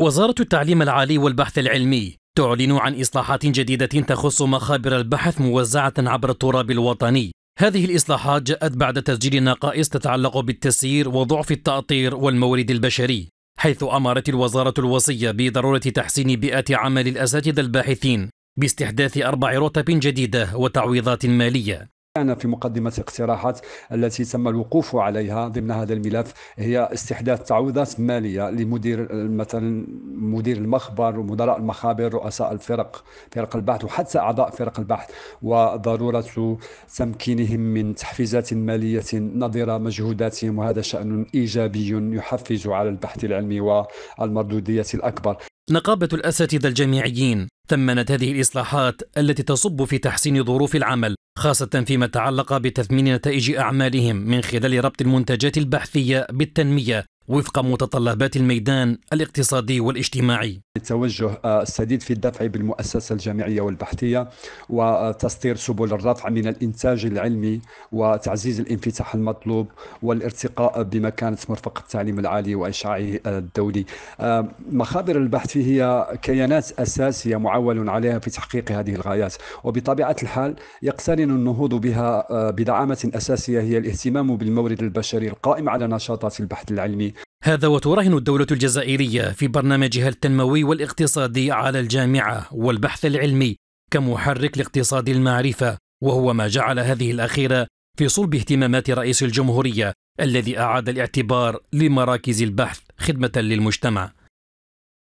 وزارة التعليم العالي والبحث العلمي تعلن عن إصلاحات جديدة تخص مخابر البحث موزعة عبر التراب الوطني. هذه الإصلاحات جاءت بعد تسجيل نقائص تتعلق بالتسيير وضعف التأطير والمورد البشري، حيث أمرت الوزارة الوصية بضرورة تحسين بيئة عمل الأساتذة الباحثين باستحداث أربع رتب جديدة وتعويضات مالية. كان في مقدمة اقتراحات التي تم الوقوف عليها ضمن هذا الملف هي استحداث تعويضات مالية لمدير مثلا مدير المخبر ومدراء المخابر رؤساء الفرق فرق البحث وحتى أعضاء فرق البحث وضرورة تمكينهم من تحفيزات مالية نظرة مجهوداتهم وهذا شأن إيجابي يحفز على البحث العلمي والمردودية الأكبر نقابة الأساتذة الجامعيين ثمنت هذه الإصلاحات التي تصب في تحسين ظروف العمل خاصة فيما تعلق بتثمين نتائج أعمالهم من خلال ربط المنتجات البحثية بالتنمية وفق متطلبات الميدان الاقتصادي والاجتماعي التوجه آه، السديد في الدفع بالمؤسسة الجامعية والبحثية وتسطير سبل الرفع من الإنتاج العلمي وتعزيز الانفتاح المطلوب والارتقاء بمكانة مرفق التعليم العالي وإشعاعه الدولي آه، مخابر البحث هي كيانات أساسية معول عليها في تحقيق هذه الغايات وبطبيعة الحال يقترن النهوض بها آه، بدعامة أساسية هي الاهتمام بالمورد البشري القائم على نشاطات البحث العلمي هذا وتراهن الدولة الجزائرية في برنامجها التنموي والاقتصادي على الجامعة والبحث العلمي كمحرك لاقتصاد المعرفة وهو ما جعل هذه الأخيرة في صلب اهتمامات رئيس الجمهورية الذي أعاد الاعتبار لمراكز البحث خدمة للمجتمع